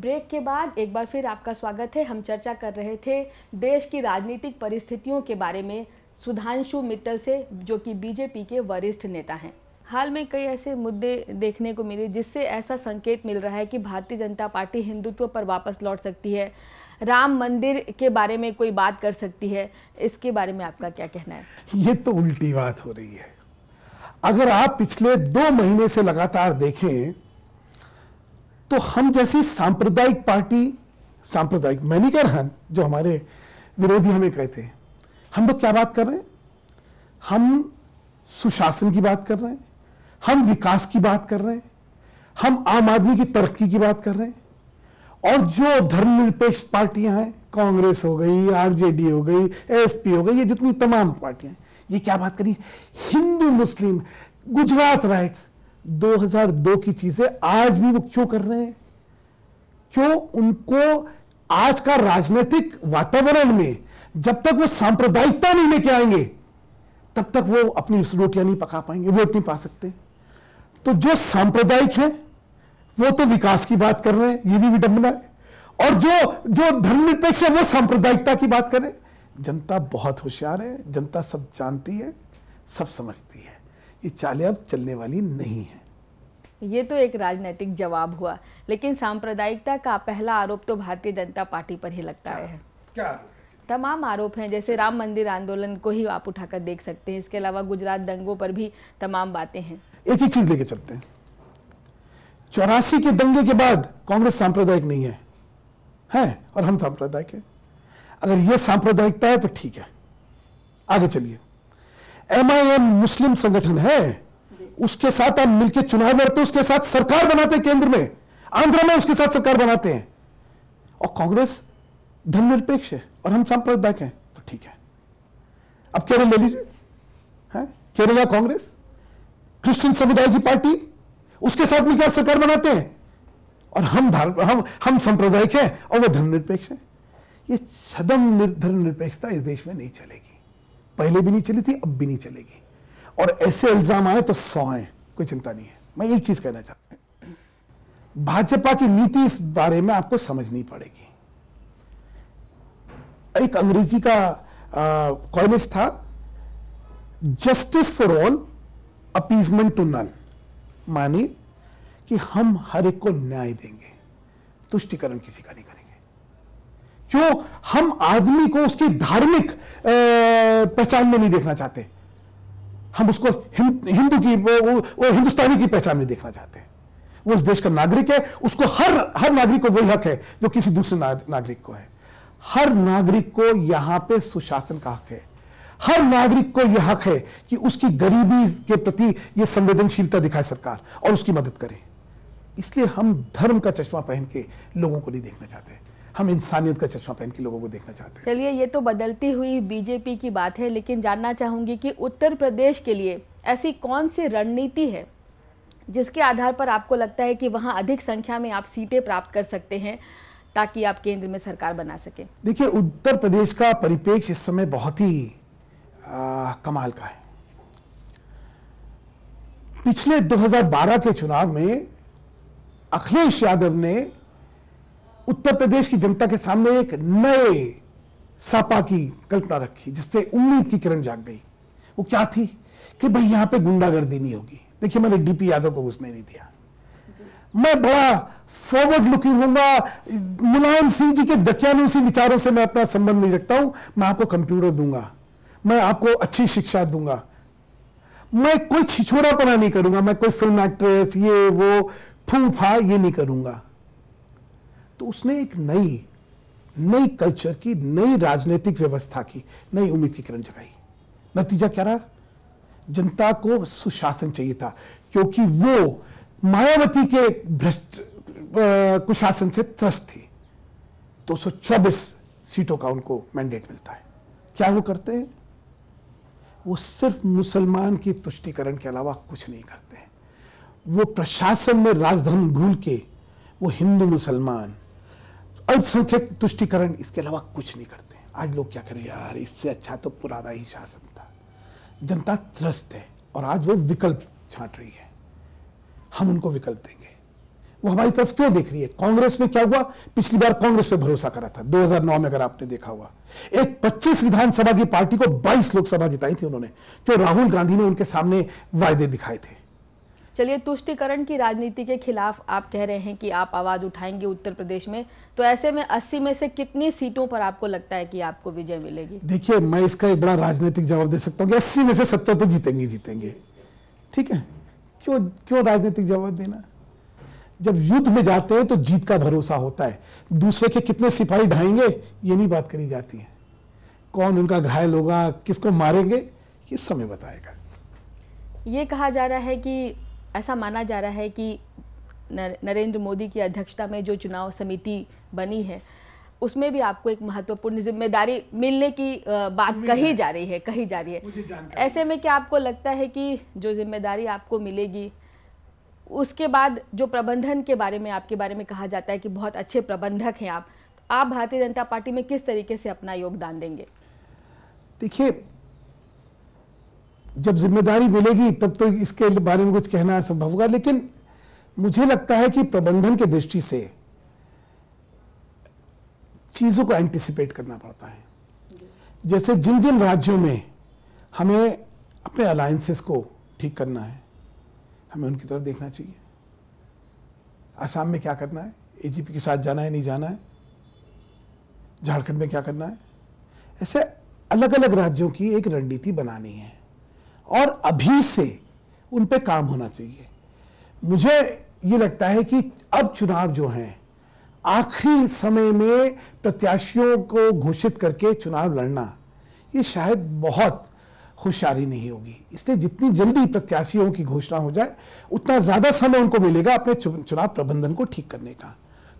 Break के बाद एक बार फिर आपका स्वागत है हम चर्चा कर रहे थे देश की राजनीतिक परिस्थितियों के बारे में सुधांशु मित्तल से जो कि बीजेपी के वरिष्ठ नेता हैं हाल में कई ऐसे मुद्दे देखने को मिले जिससे ऐसा संकेत मिल रहा है कि भारतीय जनता पार्टी हिंदुत्व पर वापस लौट सकती है राम मंदिर के बारे में कोई बात कर सकती है इसके बारे में आपका क्या कहना है ये तो उल्टी बात हो रही है अगर आप पिछले दो महीने से लगातार देखें तो हम जैसी सांप्रदायिक पार्टी सांप्रदायिक मैं नहीं कह रहा जो हमारे विरोधी हमें कहते हैं हम लोग क्या बात कर रहे हैं हम सुशासन की बात कर रहे हैं हम विकास की बात कर रहे हैं हम आम आदमी की तरक्की की बात कर रहे हैं और जो धर्मनिरपेक्ष पार्टियां हैं कांग्रेस हो गई आरजेडी हो गई एसपी हो गई ये जितनी तमाम पार्टियां ये क्या बात करी हिंदू मुस्लिम गुजरात राइट्स 2002 की चीजें आज भी वो क्यों कर रहे हैं क्यों उनको आज का राजनीतिक वातावरण में जब तक वो सांप्रदायिकता नहीं लेके आएंगे तब तक वो अपनी रोटियां नहीं पका पाएंगे वोट नहीं पा सकते तो जो सांप्रदायिक है वो तो विकास की बात कर रहे हैं ये भी विडंबना है और जो जो धर्मनिरपेक्ष है वो सांप्रदायिकता की बात करें जनता बहुत होशियार है जनता सब जानती है सब समझती है ये चालें अब चलने वाली नहीं है ये तो एक राजनीतिक जवाब हुआ लेकिन सांप्रदायिकता का पहला आरोप तो भारतीय जनता पार्टी पर ही लगता क्या? है क्या तमाम आरोप हैं जैसे राम मंदिर आंदोलन को ही आप उठाकर देख सकते हैं इसके अलावा गुजरात दंगों पर भी तमाम बातें हैं एक ही चीज लेके चलते हैं चौरासी के दंगे के बाद कांग्रेस सांप्रदायिक नहीं है हैं और हम सांप्रदायिक हैं अगर यह सांप्रदायिकता है तो ठीक है आगे चलिए एमआईएम मुस्लिम संगठन है उसके साथ आप मिलकर चुनाव लड़ते उसके साथ सरकार बनाते केंद्र में आंध्र में उसके साथ सरकार बनाते हैं और कांग्रेस धन निरपेक्ष है और हम सांप्रदायिक हैं तो ठीक है अब केरल ले लीजिए है केरला कांग्रेस क्रिश्चियन समुदाय की पार्टी उसके साथ मिलकर सरकार बनाते हैं और हम हम हम सांप्रदायिक हैं और वह धर्मनिरपेक्ष है ये सदम धर्मनिरपेक्षता इस देश में नहीं चलेगी पहले भी नहीं चली थी अब भी नहीं चलेगी और ऐसे इल्जाम आए तो सौ आए कोई चिंता नहीं है मैं एक चीज कहना चाहता हूं भाजपा की नीति इस बारे में आपको समझनी पड़ेगी एक अंग्रेजी का कॉलेज था justice for all appeasement to none मानी कि हम हर एक को न्याय देंगे तुष्टिकरण किसी का नहीं जो हम आदमी को उसकी धार्मिक पहचान में नहीं देखना चाहते हम उसको हिंदू की वो, वो हिंदुस्तानी की पहचान में देखना चाहते हैं वो उस देश का नागरिक है उसको हर हर नागरिक को वही हक है जो किसी दूसरे नागरिक को है हर नागरिक को यहां पे सुशासन का हक है हर नागरिक को यह हक है कि उसकी गरीबी के प्रति यह संवेदनशीलता दिखाए सरकार और उसकी मदद करे इसलिए हम धर्म का चश्मा पहन के लोगों को नहीं देखना चाहते हम इंसानियत का चश्मा पहन के लोगों को देखना चाहते हैं चलिए ये तो बदलती हुई बीजेपी की बात है लेकिन जानना चाहूंगी कि उत्तर प्रदेश के लिए ऐसी कौन सी रणनीति है जिसके आधार पर आपको लगता है कि वहाँ अधिक संख्या में आप सीटें प्राप्त कर सकते हैं ताकि आप केंद्र में सरकार बना सकें देखिए उत्तर प्रदेश का परिपेक्ष इस समय बहुत ही आ, कमाल का है पिछले 2012 के चुनाव में अखिलेश यादव ने उत्तर प्रदेश की जनता के सामने एक नए सापा की कल्पना रखी जिससे उम्मीद की किरण जाग गई वो क्या थी कि भाई यहां पे गुंडागर्दी नहीं होगी देखिए मैंने डीपी यादव को घुसने नहीं दिया मैं बड़ा फॉरवर्ड लुकिंग हूंगा मुलायम सिंह जी के दकियानूसी विचारों से मैं अपना संबंध नहीं रखता हूं मैं आपको कंप्यूटर दूंगा मैं आपको अच्छी शिक्षा दूंगा मैं कोई छिछोरापना नहीं करूंगा मैं कोई फिल्म एक्ट्रेस ये वो फूफा ये नहीं करूंगा तो उसने एक नई नई कल्चर की नई राजनीतिक व्यवस्था की नई उम्मीद की किरण जगाई नतीजा क्या रहा जनता को सुशासन चाहिए था क्योंकि वो मायावती के भ्रष्ट कुशासन से त्रस्त थी दो तो सीटों का उनको मैंडेट मिलता है क्या वो करते हैं वो सिर्फ मुसलमान की तुष्टिकरण के अलावा कुछ नहीं करते हैं वो प्रशासन में राजधर्म भूल के वो हिंदू मुसलमान अल्पसंख्यक तुष्टिकरण इसके अलावा कुछ नहीं करते आज लोग क्या करें यार इससे अच्छा तो पुराना ही शासन था जनता त्रस्त है और आज वो विकल्प छांट रही है हम उनको विकल्प देंगे वो हमारी तरफ क्यों देख रही है कांग्रेस में क्या हुआ पिछली बार कांग्रेस पे भरोसा करा था 2009 में अगर आपने देखा हुआ एक 25 विधानसभा की पार्टी को 22 लोकसभा जिताई थी उन्होंने जो राहुल गांधी ने उनके सामने वायदे दिखाए थे चलिए तुष्टिकरण की राजनीति के खिलाफ आप कह रहे हैं कि आप आवाज़ उठाएंगे उत्तर प्रदेश में तो ऐसे में 80 में से कितनी सीटों पर आपको लगता है कि आपको विजय मिलेगी देखिए मैं इसका एक बड़ा राजनीतिक जवाब दे सकता हूँ अस्सी में से सत्तर तो जीतेंगे जीतेंगे ठीक है क्यों क्यों राजनीतिक जवाब देना जब युद्ध में जाते हैं तो जीत का भरोसा होता है दूसरे के कितने सिपाही ढाएंगे ये नहीं बात करी जाती है कौन उनका घायल होगा किसको मारेंगे ये समय बताएगा ये कहा जा रहा है कि ऐसा माना जा रहा है कि नरेंद्र मोदी की अध्यक्षता में जो चुनाव समिति बनी है उसमें भी आपको एक महत्वपूर्ण जिम्मेदारी मिलने की बात कही जा रही है कही जा रही है ऐसे में क्या आपको लगता है कि जो जिम्मेदारी आपको मिलेगी उसके बाद जो प्रबंधन के बारे में आपके बारे में कहा जाता है कि बहुत अच्छे प्रबंधक हैं आप तो आप भारतीय जनता पार्टी में किस तरीके से अपना योगदान देंगे देखिए जब जिम्मेदारी मिलेगी तब तो इसके बारे में कुछ कहना संभव होगा लेकिन मुझे लगता है कि प्रबंधन के दृष्टि से चीज़ों को एंटिसिपेट करना पड़ता है जैसे जिन जिन राज्यों में हमें अपने अलायंसेस को ठीक करना है हमें उनकी तरफ देखना चाहिए आसाम में क्या करना है एजीपी के साथ जाना है नहीं जाना है झारखंड में क्या करना है ऐसे अलग अलग राज्यों की एक रणनीति बनानी है और अभी से उन पर काम होना चाहिए मुझे ये लगता है कि अब चुनाव जो हैं आखिरी समय में प्रत्याशियों को घोषित करके चुनाव लड़ना ये शायद बहुत होशियारी नहीं होगी इसलिए जितनी जल्दी प्रत्याशियों की घोषणा हो जाए उतना ज़्यादा समय उनको मिलेगा अपने चुनाव प्रबंधन को ठीक करने का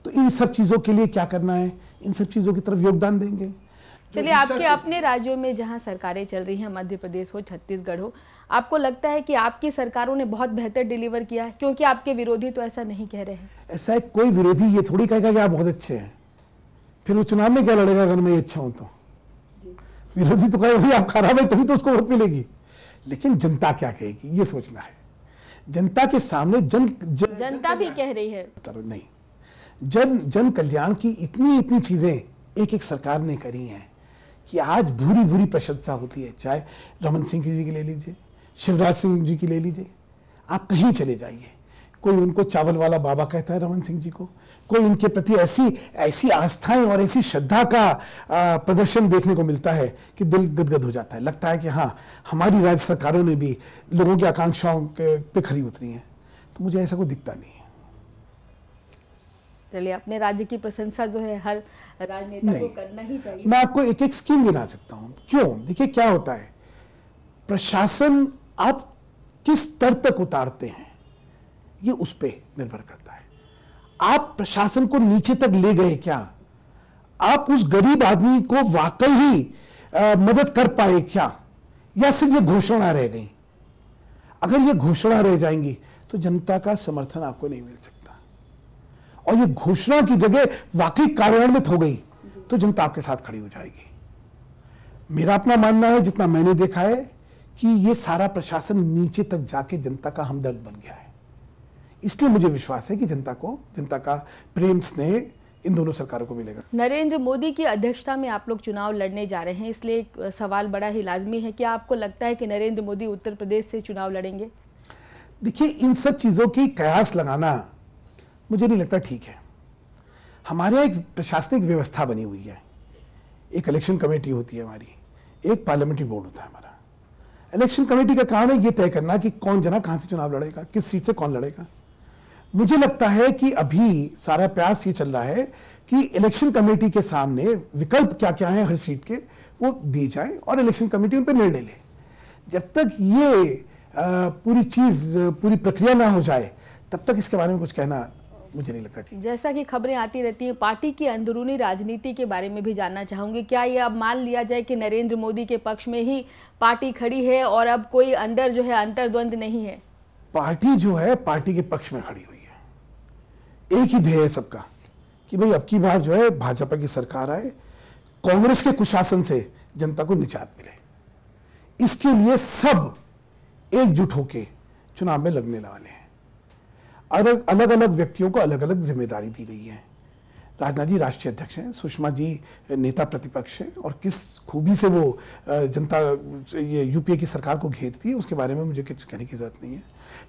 तो इन सब चीज़ों के लिए क्या करना है इन सब चीज़ों की तरफ योगदान देंगे तो चलिए आपके अपने राज्यों में जहाँ सरकारें चल रही हैं मध्य प्रदेश हो छत्तीसगढ़ हो आपको लगता है कि आपकी सरकारों ने बहुत बेहतर डिलीवर किया है क्योंकि आपके विरोधी तो ऐसा नहीं कह रहे हैं ऐसा है कोई विरोधी ये थोड़ी कहेगा कि आप बहुत अच्छे हैं फिर वो चुनाव में क्या लड़ेगा अगर मैं अच्छा हूँ तो विरोधी तो कहेगा भाई आप खराब है तभी तो उसको वोट मिलेगी लेकिन जनता क्या कहेगी ये सोचना है जनता के सामने जन, जन जनता भी कह रही है नहीं जन जन कल्याण की इतनी इतनी चीजें एक एक सरकार ने करी हैं कि आज भूरी भूरी प्रशंसा होती है चाहे रमन सिंह जी की ले लीजिए शिवराज सिंह जी की ले लीजिए आप कहीं चले जाइए कोई उनको चावल वाला बाबा कहता है रमन सिंह जी को कोई इनके प्रति ऐसी ऐसी आस्थाएं और ऐसी श्रद्धा का प्रदर्शन देखने को मिलता है कि दिल गदगद हो जाता है लगता है कि हाँ हमारी राज्य सरकारों ने भी लोगों की आकांक्षाओं के पे खरी उतरी हैं तो मुझे ऐसा कोई दिखता नहीं है चलिए अपने राज्य की प्रशंसा जो है हर राजनेता को करना ही चाहिए मैं आपको एक एक स्कीम गिना सकता हूँ क्यों देखिए क्या होता है प्रशासन आप किस स्तर तक उतारते हैं ये उस पर निर्भर करता है आप प्रशासन को नीचे तक ले गए क्या आप उस गरीब आदमी को वाकई ही आ, मदद कर पाए क्या या सिर्फ ये घोषणा रह गई अगर ये घोषणा रह जाएंगी तो जनता का समर्थन आपको नहीं मिल सकता और ये घोषणा की जगह वाकई कार्यान्वित हो गई तो जनता आपके साथ खड़ी हो जाएगी मेरा अपना मानना है जितना मैंने देखा है कि ये सारा प्रशासन नीचे तक जाके जनता का हमदर्द बन गया है इसलिए मुझे विश्वास है कि जनता को जनता का प्रेम स्नेह इन दोनों सरकारों को मिलेगा नरेंद्र मोदी की अध्यक्षता में आप लोग चुनाव लड़ने जा रहे हैं इसलिए एक सवाल बड़ा ही लाजमी है क्या आपको लगता है कि नरेंद्र मोदी उत्तर प्रदेश से चुनाव लड़ेंगे देखिए इन सब चीज़ों की कयास लगाना मुझे नहीं लगता ठीक है हमारे यहाँ एक प्रशासनिक व्यवस्था बनी हुई है एक इलेक्शन कमेटी होती है हमारी एक पार्लियामेंट्री बोर्ड होता है हमारा इलेक्शन कमेटी का काम है ये तय करना कि कौन जना कहाँ से चुनाव लड़ेगा किस सीट से कौन लड़ेगा मुझे लगता है कि अभी सारा प्रयास ये चल रहा है कि इलेक्शन कमेटी के सामने विकल्प क्या क्या हैं हर सीट के वो दिए जाए और इलेक्शन कमेटी उन पर निर्णय ले जब तक ये पूरी चीज़ पूरी प्रक्रिया ना हो जाए तब तक इसके बारे में कुछ कहना मुझे नहीं लगता जैसा कि खबरें आती रहती हैं पार्टी की अंदरूनी राजनीति के बारे में भी जानना चाहूंगी क्या ये अब मान लिया जाए कि नरेंद्र मोदी के पक्ष में ही पार्टी खड़ी है और अब कोई अंदर जो है अंतर्द्वंद नहीं है पार्टी जो है पार्टी के पक्ष में खड़ी हुई है एक ही ध्येय है सबका कि भाई अब की बार जो है भाजपा की सरकार आए कांग्रेस के कुशासन से जनता को निजात मिले इसके लिए सब एकजुट होके चुनाव में लगने वाले हैं अलग अलग अलग व्यक्तियों को अलग अलग जिम्मेदारी दी गई है राजनाथ जी राष्ट्रीय अध्यक्ष हैं सुषमा जी नेता प्रतिपक्ष हैं और किस खूबी से वो जनता ये यूपीए की सरकार को घेरती है उसके बारे में मुझे कुछ कहने की ज़रूरत नहीं है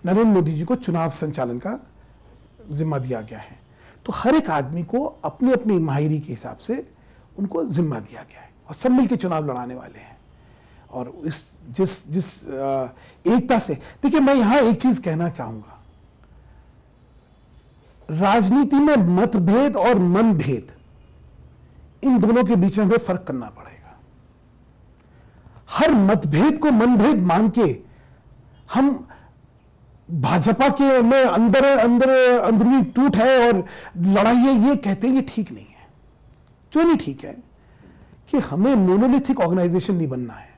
नरेंद्र मोदी जी को चुनाव संचालन का जिम्मा दिया गया है तो हर एक आदमी को अपनी अपनी माहिरी के हिसाब से उनको जिम्मा दिया गया है और सब मिलकर चुनाव लड़ाने वाले हैं और इस जिस जिस एकता से देखिए मैं यहाँ एक चीज़ कहना चाहूँगा राजनीति में मतभेद और मनभेद इन दोनों के बीच में हमें फर्क करना पड़ेगा हर मतभेद को मनभेद मान के हम भाजपा के में अंदर अंदर अंदरूनी टूट है और लड़ाई है ये कहते हैं ये ठीक नहीं है क्यों नहीं ठीक है कि हमें मोनोलिथिक ऑर्गेनाइजेशन नहीं बनना है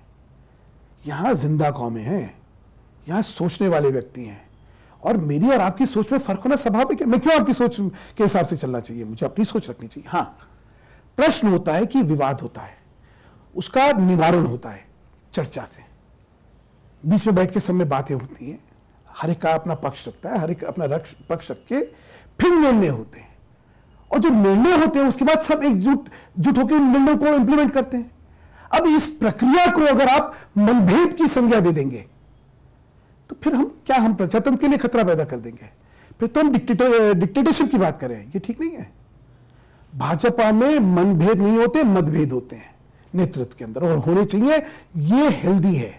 यहां जिंदा कौमें हैं यहां सोचने वाले व्यक्ति हैं और मेरी और आपकी सोच में फर्क होना स्वाभाविक है मैं क्यों आपकी सोच के हिसाब से चलना चाहिए मुझे अपनी सोच रखनी चाहिए हाँ प्रश्न होता है कि विवाद होता है उसका निवारण होता है चर्चा से बीच में बैठ के सब में बातें होती हैं हर एक का अपना पक्ष रखता है हर एक अपना रक्ष पक्ष रख के फिर निर्णय होते हैं और जो निर्णय होते हैं उसके बाद सब एकजुट जुट होकर उन निर्णय को इम्प्लीमेंट करते हैं अब इस प्रक्रिया को अगर आप मनभेद की संज्ञा दे देंगे तो फिर हम क्या हम प्रजातंत्र के लिए खतरा पैदा कर देंगे फिर तो हम डिक्टेटर डिक्टेटरशिप की बात करें ये ठीक नहीं है भाजपा में मनभेद नहीं होते मतभेद होते हैं नेतृत्व के अंदर और होने चाहिए ये हेल्दी है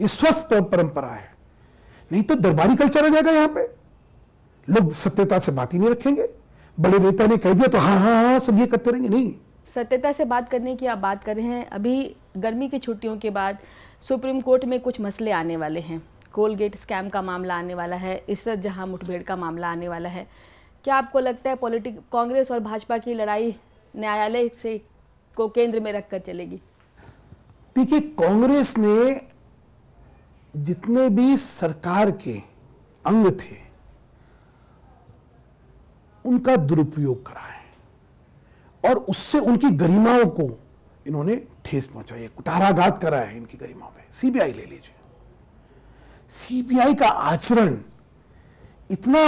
ये स्वस्थ परंपरा है नहीं तो दरबारी कल्चर आ जाएगा यहां पे लोग सत्यता से बात ही नहीं रखेंगे बड़े नेता ने कह दिया तो हाँ हाँ हाँ सब ये करते रहेंगे नहीं सत्यता से बात करने की आप बात कर रहे हैं अभी गर्मी की छुट्टियों के बाद सुप्रीम कोर्ट में कुछ मसले आने वाले हैं कोलगेट स्कैम का मामला आने वाला है इसरत जहां मुठभेड़ का मामला आने वाला है क्या आपको लगता है पॉलिटिक कांग्रेस और भाजपा की लड़ाई न्यायालय से को केंद्र में रखकर चलेगी देखिए कांग्रेस ने जितने भी सरकार के अंग थे उनका दुरुपयोग करा है और उससे उनकी गरिमाओं को इन्होंने ठेस पहुंचाई है कुटाराघात करा है इनकी गरिमाओं पे सीबीआई ले लीजिए सीबीआई का आचरण इतना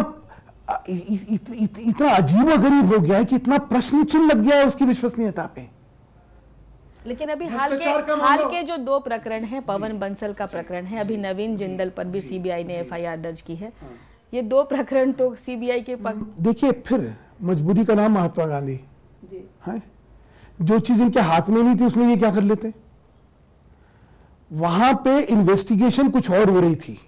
इत, इत, इत, इतना अजीब गरीब हो गया है कि इतना प्रश्न चिन्ह लग गया है उसकी विश्वसनीयता पे लेकिन अभी हाल के हाल के जो दो प्रकरण हैं पवन बंसल का प्रकरण है अभी नवीन जिंदल पर भी सीबीआई ने एफआईआर दर्ज की है हाँ। ये दो प्रकरण तो सीबीआई के देखिए फिर मजबूरी का नाम महात्मा गांधी जी है जो चीज इनके हाथ में नहीं थी उसमें ये क्या कर लेते हैं वहां पे इन्वेस्टिगेशन कुछ और हो रही थी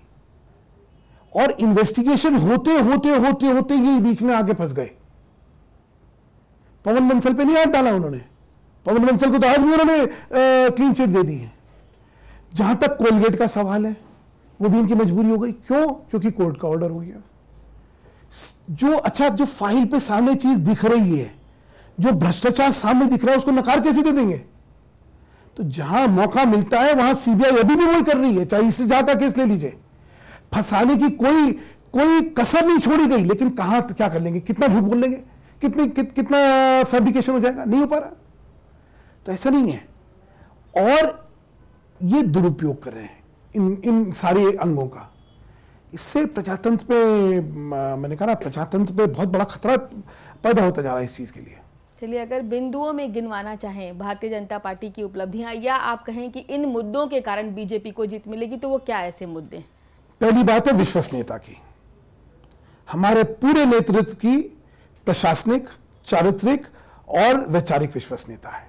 और इन्वेस्टिगेशन होते होते होते होते ये बीच में आगे फंस गए पवन बंसल पे नहीं हाथ डाला उन्होंने पवन बंसल को तो आज भी उन्होंने क्लीन चिट दे दी है जहां तक कोलगेट का सवाल है वो भी इनकी मजबूरी हो गई क्यों क्योंकि कोर्ट का ऑर्डर हो गया जो अच्छा जो फाइल पे सामने चीज दिख रही है जो भ्रष्टाचार सामने दिख रहा है उसको नकार कैसे दे देंगे तो जहां मौका मिलता है वहां सीबीआई अभी भी वही कर रही है चाहे इससे ज्यादा केस ले लीजिए फंसाने की कोई कोई कसर नहीं छोड़ी गई लेकिन कहां तो क्या कर लेंगे कितना झूठ बोल लेंगे कितनी कित, कितना फैब्रिकेशन हो जाएगा नहीं हो पा रहा तो ऐसा नहीं है और ये दुरुपयोग कर रहे हैं इन इन सारे अंगों का इससे प्रजातंत्र पे मैंने कहा ना प्रजातंत्र पे बहुत बड़ा खतरा पैदा होता जा रहा है इस चीज़ के लिए चलिए अगर बिंदुओं में गिनवाना चाहें भारतीय जनता पार्टी की उपलब्धियां या आप कहें कि इन मुद्दों के कारण बीजेपी को जीत मिलेगी तो वो क्या ऐसे मुद्दे पहली बात है विश्वसनीयता की हमारे पूरे नेतृत्व की प्रशासनिक चारित्रिक और वैचारिक विश्वसनीयता है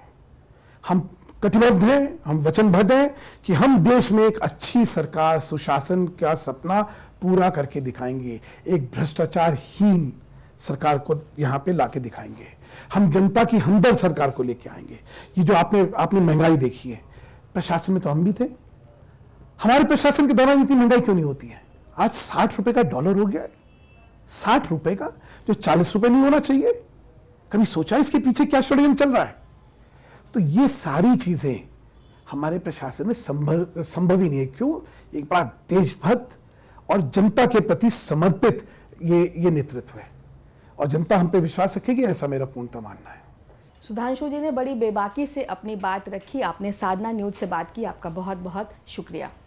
हम कटिबद्ध हैं हम वचनबद्ध हैं कि हम देश में एक अच्छी सरकार सुशासन का सपना पूरा करके दिखाएंगे एक भ्रष्टाचारहीन सरकार को यहाँ पे लाके दिखाएंगे हम जनता की हमदर्द सरकार को लेके आएंगे ये जो आपने आपने महंगाई देखी है प्रशासन में तो हम भी थे हमारे प्रशासन के दौरान इतनी महंगाई क्यों नहीं होती है आज साठ रुपए का डॉलर हो गया है साठ रुपए का जो चालीस रुपए नहीं होना चाहिए कभी सोचा इसके पीछे क्या षडयंत्र चल रहा है तो ये सारी चीजें हमारे प्रशासन में संभव संभव ही नहीं है क्यों एक बड़ा देशभक्त और जनता के प्रति समर्पित ये ये नेतृत्व है और जनता हम पे विश्वास रखेगी ऐसा मेरा पूर्णतः मानना है सुधांशु जी ने बड़ी बेबाकी से अपनी बात रखी आपने साधना न्यूज से बात की आपका बहुत बहुत शुक्रिया